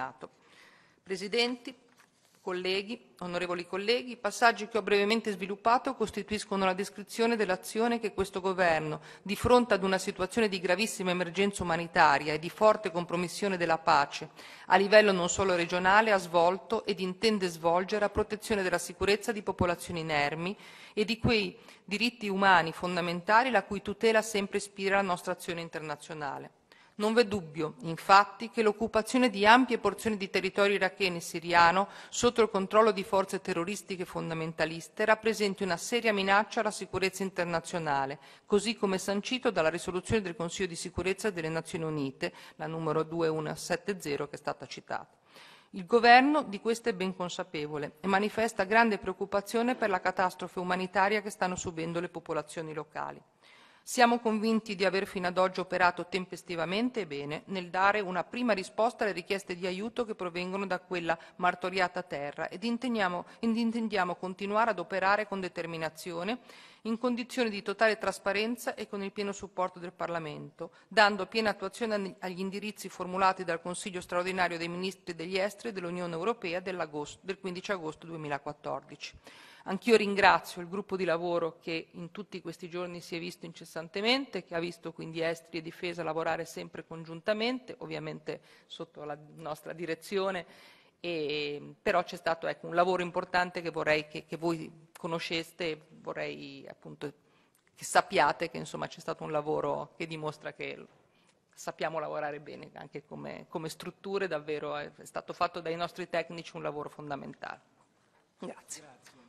Comitato. Presidenti, colleghi, onorevoli colleghi, i passaggi che ho brevemente sviluppato costituiscono la descrizione dell'azione che questo Governo, di fronte ad una situazione di gravissima emergenza umanitaria e di forte compromissione della pace, a livello non solo regionale, ha svolto ed intende svolgere a protezione della sicurezza di popolazioni inermi e di quei diritti umani fondamentali la cui tutela sempre ispira la nostra azione internazionale. Non v'è dubbio, infatti, che l'occupazione di ampie porzioni di territorio iracheno e siriano sotto il controllo di forze terroristiche fondamentaliste rappresenti una seria minaccia alla sicurezza internazionale, così come sancito dalla risoluzione del Consiglio di sicurezza delle Nazioni Unite, la numero 2170 che è stata citata. Il governo di questo è ben consapevole e manifesta grande preoccupazione per la catastrofe umanitaria che stanno subendo le popolazioni locali. Siamo convinti di aver fino ad oggi operato tempestivamente e bene nel dare una prima risposta alle richieste di aiuto che provengono da quella martoriata terra ed intendiamo, ed intendiamo continuare ad operare con determinazione in condizioni di totale trasparenza e con il pieno supporto del Parlamento, dando piena attuazione agli indirizzi formulati dal Consiglio straordinario dei Ministri degli Esteri dell'Unione Europea del 15 agosto 2014. Anch'io ringrazio il gruppo di lavoro che in tutti questi giorni si è visto incessantemente costantemente, che ha visto quindi esteri e difesa lavorare sempre congiuntamente, ovviamente sotto la nostra direzione, e, però c'è stato ecco, un lavoro importante che vorrei che, che voi conosceste vorrei appunto che sappiate che insomma c'è stato un lavoro che dimostra che sappiamo lavorare bene anche come, come strutture, davvero è stato fatto dai nostri tecnici un lavoro fondamentale. Grazie. Grazie.